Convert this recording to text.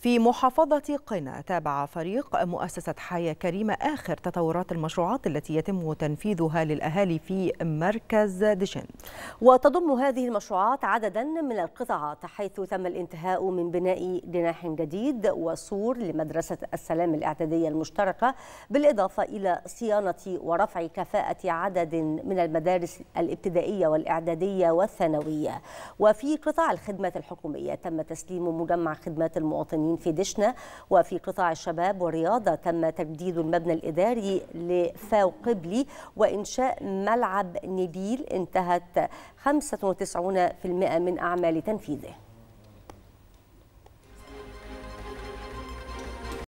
في محافظة قنا تابع فريق مؤسسة حياة كريمة آخر تطورات المشروعات التي يتم تنفيذها للأهالي في مركز دشن وتضم هذه المشروعات عددا من القطاعات حيث تم الانتهاء من بناء جناح جديد وسور لمدرسة السلام الاعدادية المشتركة بالإضافة إلى صيانة ورفع كفاءة عدد من المدارس الابتدائية والإعدادية والثانوية وفي قطاع الخدمات الحكومية تم تسليم مجمع خدمات المواطنين المواطنين في دشنا وفي قطاع الشباب والرياضة تم تجديد المبنى الإداري لفاو قبلي وإنشاء ملعب نبيل انتهت 95% من أعمال تنفيذه